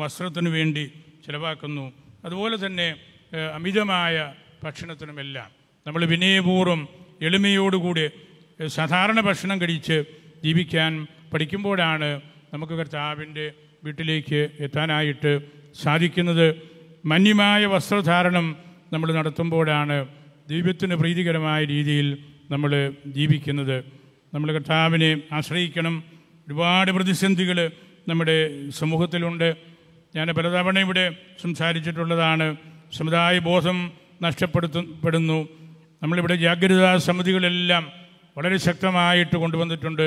വസ്ത്രത്തിന് വേണ്ടി ചിലവാക്കുന്നു അതുപോലെ തന്നെ അമിതമായ ഭക്ഷണത്തിനുമെല്ലാം നമ്മൾ വിനയപൂർവ്വം എളിമയോടുകൂടി സാധാരണ ഭക്ഷണം കഴിച്ച് ജീവിക്കാൻ പഠിക്കുമ്പോഴാണ് നമുക്ക് കർത്താവിൻ്റെ വീട്ടിലേക്ക് എത്താനായിട്ട് സാധിക്കുന്നത് മന്യമായ വസ്ത്രധാരണം നമ്മൾ നടത്തുമ്പോഴാണ് ദൈവത്തിന് പ്രീതികരമായ രീതിയിൽ നമ്മൾ ജീവിക്കുന്നത് നമ്മൾ കർത്താവിനെ ആശ്രയിക്കണം ഒരുപാട് പ്രതിസന്ധികൾ നമ്മുടെ സമൂഹത്തിലുണ്ട് ഞാൻ പലതവണ ഇവിടെ സംസാരിച്ചിട്ടുള്ളതാണ് സമുദായ ബോധം നഷ്ടപ്പെടുത്തപ്പെടുന്നു നമ്മളിവിടെ ജാഗ്രതാ സമിതികളെല്ലാം വളരെ ശക്തമായിട്ട് കൊണ്ടുവന്നിട്ടുണ്ട്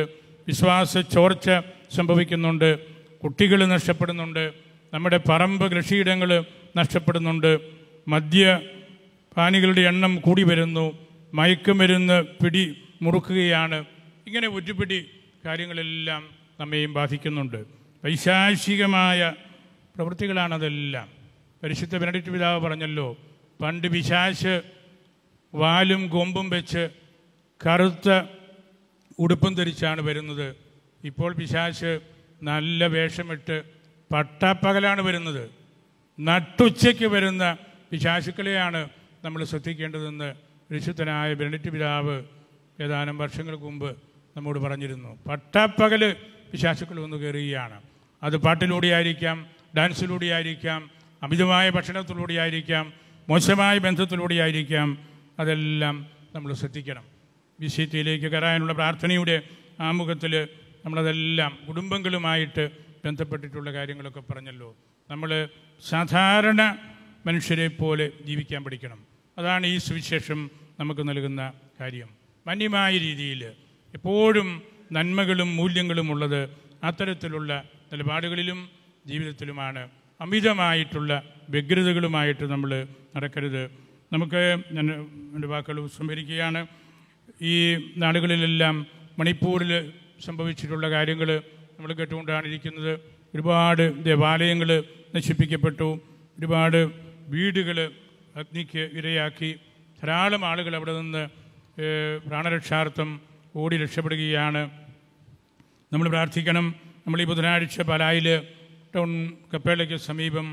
വിശ്വാസ ചോർച്ച സംഭവിക്കുന്നുണ്ട് കുട്ടികൾ നഷ്ടപ്പെടുന്നുണ്ട് നമ്മുടെ പറമ്പ് കൃഷിയിടങ്ങൾ നഷ്ടപ്പെടുന്നുണ്ട് മദ്യ പാനികളുടെ എണ്ണം കൂടി വരുന്നു മയക്കുമരുന്ന് പിടി മുറുക്കുകയാണ് ഇങ്ങനെ ഒറ്റപ്പിടി കാര്യങ്ങളെല്ലാം നമ്മെയും ബാധിക്കുന്നുണ്ട് വൈശാഷികമായ പ്രവൃത്തികളാണതെല്ലാം പരിശുദ്ധ ബെനഡിക്ട് പിതാവ് പറഞ്ഞല്ലോ പണ്ട് പിശാശ് വാലും കൊമ്പും വെച്ച് കറുത്ത ഉടുപ്പും ധരിച്ചാണ് വരുന്നത് ഇപ്പോൾ പിശാശ് നല്ല വേഷമിട്ട് പട്ടാപ്പകലാണ് വരുന്നത് നട്ടുച്ചയ്ക്ക് വരുന്ന പിശാശുക്കളെയാണ് നമ്മൾ ശ്രദ്ധിക്കേണ്ടതെന്ന് വിശുദ്ധനായ ബെനഡിറ്റ് പിതാവ് ഏതാനും വർഷങ്ങൾക്ക് മുമ്പ് നമ്മോട് പറഞ്ഞിരുന്നു പട്ടാപ്പകൽ പിശാശുക്കൾ വന്നു കയറുകയാണ് അത് പാട്ടിലൂടെയായിരിക്കാം ഡാൻസിലൂടെ ആയിരിക്കാം അമിതമായ ഭക്ഷണത്തിലൂടെ ആയിരിക്കാം മോശമായ ബന്ധത്തിലൂടെ ആയിരിക്കാം അതെല്ലാം നമ്മൾ ശ്രദ്ധിക്കണം വിശുദ്ധിയിലേക്ക് കയറാനുള്ള പ്രാർത്ഥനയുടെ ആമുഖത്തിൽ നമ്മളതെല്ലാം കുടുംബങ്ങളുമായിട്ട് ബന്ധപ്പെട്ടിട്ടുള്ള കാര്യങ്ങളൊക്കെ പറഞ്ഞല്ലോ നമ്മൾ സാധാരണ മനുഷ്യരെ പോലെ ജീവിക്കാൻ പഠിക്കണം അതാണ് ഈ സുവിശേഷം നമുക്ക് നൽകുന്ന കാര്യം മാന്യമായ രീതിയിൽ എപ്പോഴും നന്മകളും മൂല്യങ്ങളും ഉള്ളത് അത്തരത്തിലുള്ള നിലപാടുകളിലും ജീവിതത്തിലുമാണ് അമിതമായിട്ടുള്ള വ്യഗ്രതകളുമായിട്ട് നമ്മൾ നടക്കരുത് നമുക്ക് ഞാൻ എൻ്റെ വാക്കുകൾ സംഭരിക്കുകയാണ് ഈ നാടുകളിലെല്ലാം മണിപ്പൂരിൽ സംഭവിച്ചിട്ടുള്ള കാര്യങ്ങൾ നമ്മൾ കേട്ടുകൊണ്ടാണ് ഇരിക്കുന്നത് ഒരുപാട് ദേവാലയങ്ങൾ നശിപ്പിക്കപ്പെട്ടു ഒരുപാട് വീടുകൾ അഗ്നിക്ക് ഇരയാക്കി ധാരാളം ആളുകൾ അവിടെ നിന്ന് പ്രാണരക്ഷാർത്ഥം ഓടി രക്ഷപ്പെടുകയാണ് നമ്മൾ പ്രാർത്ഥിക്കണം നമ്മൾ ഈ ബുധനാഴ്ച പലായിൽ ടൗൺ കപ്പേളയ്ക്ക് സമീപം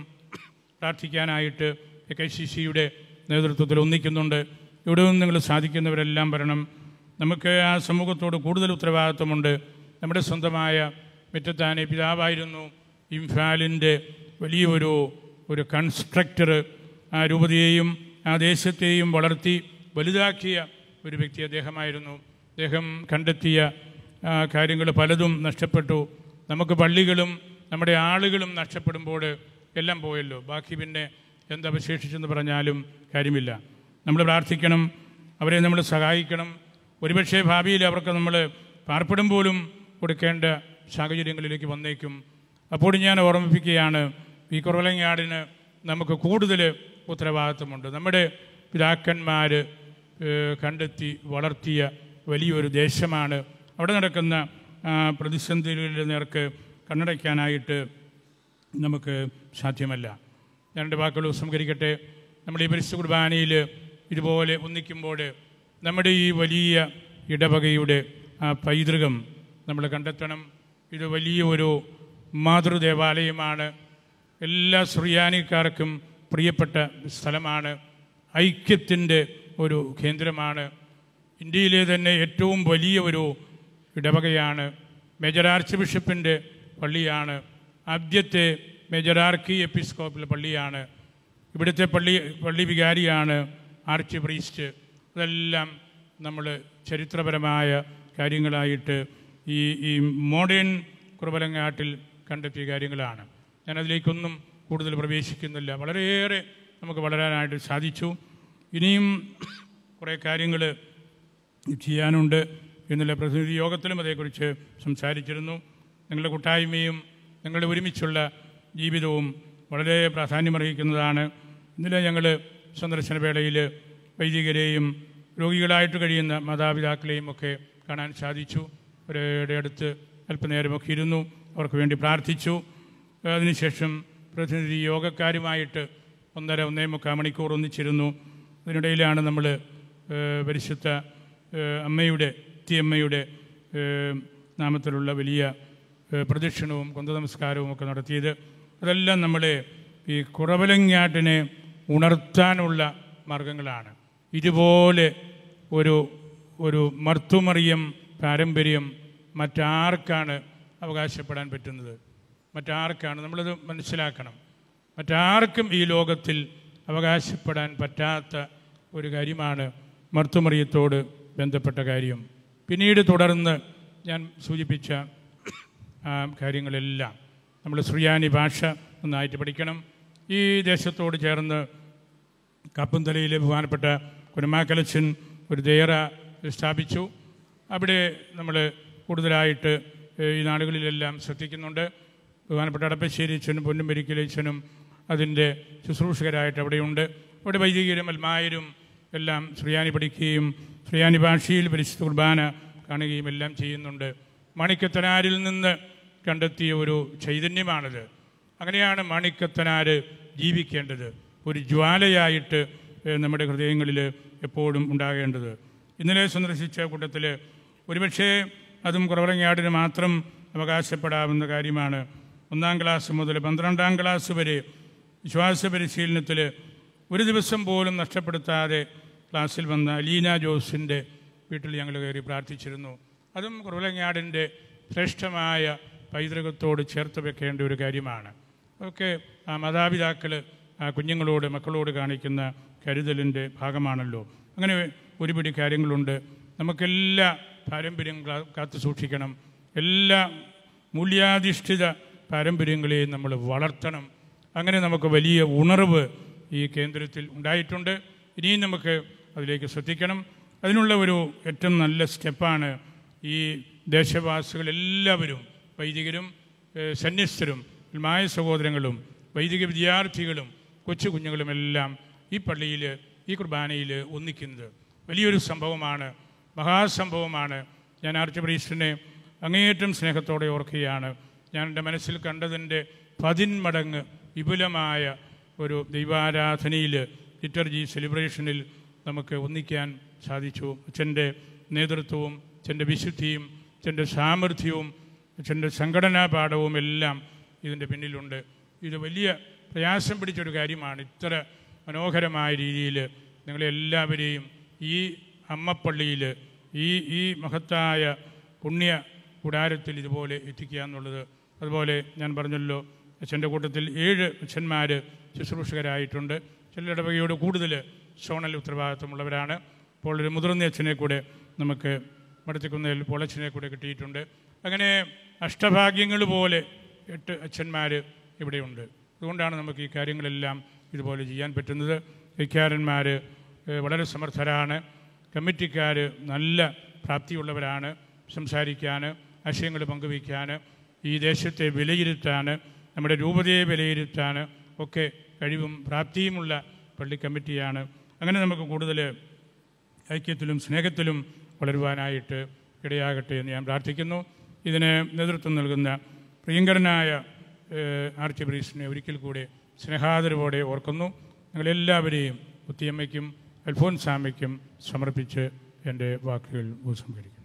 പ്രാർത്ഥിക്കാനായിട്ട് എ കെ സി സിയുടെ നേതൃത്വത്തിൽ ഒന്നിക്കുന്നുണ്ട് ഇവിടെ നിന്ന് നിങ്ങൾ സാധിക്കുന്നവരെല്ലാം വരണം നമുക്ക് ആ സമൂഹത്തോട് കൂടുതൽ ഉത്തരവാദിത്വമുണ്ട് നമ്മുടെ സ്വന്തമായ മിറ്റത്താനെ പിതാവായിരുന്നു ഇംഫാലിൻ്റെ വലിയൊരു ഒരു കൺസ്ട്രക്ടർ ആ രൂപതയെയും ആ ദേശത്തെയും വളർത്തി വലുതാക്കിയ ഒരു വ്യക്തി അദ്ദേഹമായിരുന്നു അദ്ദേഹം കണ്ടെത്തിയ കാര്യങ്ങൾ പലതും നഷ്ടപ്പെട്ടു നമുക്ക് പള്ളികളും നമ്മുടെ ആളുകളും നഷ്ടപ്പെടുമ്പോൾ എല്ലാം പോയല്ലോ ബാക്കി പിന്നെ എന്തവശേഷിച്ചെന്ന് പറഞ്ഞാലും കാര്യമില്ല നമ്മൾ പ്രാർത്ഥിക്കണം അവരെ നമ്മൾ സഹായിക്കണം ഒരുപക്ഷെ ഭാവിയിൽ അവർക്ക് നമ്മൾ പാർപ്പിടം പോലും കൊടുക്കേണ്ട സാഹചര്യങ്ങളിലേക്ക് വന്നേക്കും അപ്പോൾ ഞാൻ ഓർമ്മിപ്പിക്കുകയാണ് ഈ കുറവലങ്ങാടിന് നമുക്ക് കൂടുതൽ ഉത്തരവാദിത്വമുണ്ട് നമ്മുടെ പിതാക്കന്മാർ കണ്ടെത്തി വളർത്തിയ വലിയൊരു ദേശമാണ് അവിടെ നടക്കുന്ന പ്രതിസന്ധികളുടെ നേർക്ക് കണ്ണടയ്ക്കാനായിട്ട് നമുക്ക് സാധ്യമല്ല രണ്ട് വാക്കുകൾ സംഹരിക്കട്ടെ നമ്മൾ ഈ പരിശു കുർബാനയിൽ ഇതുപോലെ ഒന്നിക്കുമ്പോൾ നമ്മുടെ ഈ വലിയ ഇടവകയുടെ ആ പൈതൃകം നമ്മൾ കണ്ടെത്തണം ഇത് വലിയ ഒരു മാതൃദേവാലയമാണ് എല്ലാ സുറിയാനിക്കാർക്കും പ്രിയപ്പെട്ട സ്ഥലമാണ് ഐക്യത്തിൻ്റെ ഒരു കേന്ദ്രമാണ് ഇന്ത്യയിലെ തന്നെ ഏറ്റവും വലിയ ഒരു ഇടവകയാണ് മേജർ ആർച്ച് ബിഷപ്പിൻ്റെ പള്ളിയാണ് ആദ്യത്തെ മെജറാർക്കി എപ്പിസ്കോപ്പിലെ പള്ളിയാണ് ഇവിടുത്തെ പള്ളി പള്ളി വികാരിയാണ് ആർച്ച് പ്രീസ്റ്റ് അതെല്ലാം നമ്മൾ ചരിത്രപരമായ കാര്യങ്ങളായിട്ട് ഈ ഈ മോഡേൺ കുറുബലങ്ങാട്ടിൽ കണ്ടെത്തിയ കാര്യങ്ങളാണ് ഞാനതിലേക്കൊന്നും കൂടുതൽ പ്രവേശിക്കുന്നില്ല വളരെയേറെ നമുക്ക് വളരാനായിട്ട് സാധിച്ചു ഇനിയും കുറേ കാര്യങ്ങൾ ചെയ്യാനുണ്ട് എന്നുള്ള പ്രതിനിധി യോഗത്തിലും അതേക്കുറിച്ച് സംസാരിച്ചിരുന്നു നിങ്ങളുടെ കൂട്ടായ്മയും നിങ്ങളുടെ ഒരുമിച്ചുള്ള ജീവിതവും വളരെ പ്രാധാന്യമർഹിക്കുന്നതാണ് ഇന്നലെ ഞങ്ങൾ സന്ദർശന വേളയിൽ വൈദികരെയും രോഗികളായിട്ട് കഴിയുന്ന മാതാപിതാക്കളെയും ഒക്കെ കാണാൻ സാധിച്ചു അവരുടെ അടുത്ത് അല്പനേരമൊക്കെ ഇരുന്നു അവർക്ക് വേണ്ടി പ്രാർത്ഥിച്ചു അതിനുശേഷം പ്രതിനിധി യോഗക്കാരുമായിട്ട് ഒന്നര ഒന്നേ മുക്കാൽ മണിക്കൂർ ഒന്നിച്ചിരുന്നു അതിനിടയിലാണ് നമ്മൾ പരിശുദ്ധ അമ്മയുടെ തിയമ്മയുടെ നാമത്തിലുള്ള വലിയ പ്രദക്ഷിണവും കുന്ത നമസ്കാരവും ഒക്കെ നടത്തിയത് അതെല്ലാം നമ്മളെ ഈ കുറവലങ്ങാട്ടിനെ ഉണർത്താനുള്ള മാർഗങ്ങളാണ് ഇതുപോലെ ഒരു ഒരു മർത്തുമറിയം പാരമ്പര്യം മറ്റാർക്കാണ് അവകാശപ്പെടാൻ പറ്റുന്നത് മറ്റാർക്കാണ് നമ്മളത് മനസ്സിലാക്കണം മറ്റാർക്കും ഈ ലോകത്തിൽ അവകാശപ്പെടാൻ പറ്റാത്ത ഒരു കാര്യമാണ് മർത്തുമറിയത്തോട് ബന്ധപ്പെട്ട കാര്യം പിന്നീട് തുടർന്ന് ഞാൻ സൂചിപ്പിച്ച കാര്യങ്ങളെല്ലാം നമ്മൾ സുറിയാനി ഭാഷ നന്നായിട്ട് പഠിക്കണം ഈ ദേശത്തോട് ചേർന്ന് കപ്പുന്തലയിലെ ബഹുമാനപ്പെട്ട കുരുമാക്കലച്ചൻ ഒരു ദേറ സ്ഥാപിച്ചു അവിടെ നമ്മൾ കൂടുതലായിട്ട് ഈ നാടുകളിലെല്ലാം ശ്രദ്ധിക്കുന്നുണ്ട് ബഹുമാനപ്പെട്ട അടപ്പശ്ശേരി അച്ഛനും പൊന്നുമരിക്കലച്ഛനും അതിൻ്റെ ശുശ്രൂഷകരായിട്ട് അവിടെയുണ്ട് അവിടെ വൈദികരും അൽമായരും എല്ലാം ശ്രീയാനി പഠിക്കുകയും ശ്രീയാനി ഭാഷയിൽ പരിശുദ്ധ കുർബാന കാണുകയും എല്ലാം ചെയ്യുന്നുണ്ട് മണിക്കത്തനാരിൽ നിന്ന് കണ്ടെത്തിയ ഒരു ചൈതന്യമാണത് അങ്ങനെയാണ് മാണിക്കത്തനാർ ജീവിക്കേണ്ടത് ഒരു ജ്വാലയായിട്ട് നമ്മുടെ ഹൃദയങ്ങളിൽ എപ്പോഴും ഉണ്ടാകേണ്ടത് ഇന്നലെ സന്ദർശിച്ച കൂട്ടത്തിൽ ഒരുപക്ഷേ അതും കുറവറങ്ങാടിന് മാത്രം അവകാശപ്പെടാവുന്ന കാര്യമാണ് ഒന്നാം ക്ലാസ് മുതൽ പന്ത്രണ്ടാം ക്ലാസ് വരെ വിശ്വാസ പരിശീലനത്തിൽ ഒരു ദിവസം പോലും നഷ്ടപ്പെടുത്താതെ ക്ലാസ്സിൽ വന്ന അലീന ജോസിൻ്റെ വീട്ടിൽ ഞങ്ങൾ കയറി പ്രാർത്ഥിച്ചിരുന്നു അതും കുറവലങ്ങാടിൻ്റെ ശ്രേഷ്ഠമായ പൈതൃകത്തോട് ചേർത്ത് വെക്കേണ്ട ഒരു കാര്യമാണ് അതൊക്കെ മാതാപിതാക്കൾ കുഞ്ഞുങ്ങളോട് മക്കളോട് കാണിക്കുന്ന കരുതലിൻ്റെ ഭാഗമാണല്ലോ അങ്ങനെ ഒരുപിടി കാര്യങ്ങളുണ്ട് നമുക്കെല്ലാ പാരമ്പര്യം കാത്തു സൂക്ഷിക്കണം എല്ലാ മൂല്യാധിഷ്ഠിത പാരമ്പര്യങ്ങളെയും നമ്മൾ വളർത്തണം അങ്ങനെ നമുക്ക് വലിയ ഉണർവ് ഈ കേന്ദ്രത്തിൽ ഉണ്ടായിട്ടുണ്ട് ഇനിയും നമുക്ക് അതിലേക്ക് ശ്രദ്ധിക്കണം അതിനുള്ള ഒരു ഏറ്റവും നല്ല സ്റ്റെപ്പാണ് ഈ ദേശവാസികളെല്ലാവരും വൈദികരും സന്യസ്തരും മായ സഹോദരങ്ങളും വൈദിക വിദ്യാർത്ഥികളും കൊച്ചു കുഞ്ഞുങ്ങളുമെല്ലാം ഈ പള്ളിയിൽ ഈ കുർബാനയിൽ ഒന്നിക്കുന്നത് വലിയൊരു സംഭവമാണ് മഹാസംഭവമാണ് ഞാൻ ആർച്ച് പ്രീസ്റ്റിനെ അങ്ങേയറ്റം സ്നേഹത്തോടെ ഓർക്കുകയാണ് ഞാൻ എൻ്റെ മനസ്സിൽ കണ്ടതിൻ്റെ പതിന്മടങ്ങ് വിപുലമായ ഒരു ദൈവാരാധനയിൽ ലിറ്റർജി സെലിബ്രേഷനിൽ നമുക്ക് ഒന്നിക്കാൻ സാധിച്ചു അച്ഛൻ്റെ നേതൃത്വവും അച്ഛൻ്റെ വിശുദ്ധിയും അച്ഛൻ്റെ സാമർഥ്യവും അച്ഛൻ്റെ സംഘടനാ പാഠവും എല്ലാം ഇതിൻ്റെ പിന്നിലുണ്ട് ഇത് വലിയ പ്രയാസം പിടിച്ചൊരു കാര്യമാണ് ഇത്ര മനോഹരമായ രീതിയിൽ നിങ്ങളെല്ലാവരെയും ഈ അമ്മപ്പള്ളിയിൽ ഈ ഈ മഹത്തായ പുണ്യ കൂടാരത്തിൽ ഇതുപോലെ എത്തിക്കുക എന്നുള്ളത് അതുപോലെ ഞാൻ പറഞ്ഞല്ലോ അച്ഛൻ്റെ കൂട്ടത്തിൽ ഏഴ് അച്ഛന്മാർ ശുശ്രൂഷകരായിട്ടുണ്ട് ചില ഇടവകയോട് കൂടുതൽ സോണൽ ഉത്തരവാദിത്വമുള്ളവരാണ് അപ്പോൾ ഒരു മുതിർന്ന അച്ഛനെ കൂടെ നമുക്ക് മടത്തിക്കുന്നതിൽ പോളച്ചനെ കൂടെ കിട്ടിയിട്ടുണ്ട് അങ്ങനെ അഷ്ടഭാഗ്യങ്ങൾ പോലെ എട്ട് അച്ഛന്മാർ ഇവിടെയുണ്ട് അതുകൊണ്ടാണ് നമുക്ക് ഈ കാര്യങ്ങളെല്ലാം ഇതുപോലെ ചെയ്യാൻ പറ്റുന്നത് വിക്കാരന്മാർ വളരെ സമർത്ഥരാണ് കമ്മിറ്റിക്കാർ നല്ല പ്രാപ്തിയുള്ളവരാണ് സംസാരിക്കാൻ ആശയങ്ങൾ പങ്കുവയ്ക്കാൻ ഈ ദേശത്തെ വിലയിരുത്താൻ നമ്മുടെ രൂപതയെ വിലയിരുത്താൻ ഒക്കെ കഴിവും പ്രാപ്തിയുമുള്ള പള്ളി കമ്മിറ്റിയാണ് അങ്ങനെ നമുക്ക് കൂടുതൽ ഐക്യത്തിലും സ്നേഹത്തിലും വളരുവാനായിട്ട് ഇടയാകട്ടെ എന്ന് ഞാൻ പ്രാർത്ഥിക്കുന്നു ഇതിന് നേതൃത്വം നൽകുന്ന പ്രിയങ്കരനായ ആർച്ച് ബ്രീസിനെ ഒരിക്കൽ കൂടി സ്നേഹാദരവോടെ ഓർക്കുന്നു ഞങ്ങളെല്ലാവരെയും കുത്തിയമ്മയ്ക്കും അൽഫോൻസാമയ്ക്കും സമർപ്പിച്ച് എൻ്റെ വാക്കുകൾ ഉപസംഹരിക്കും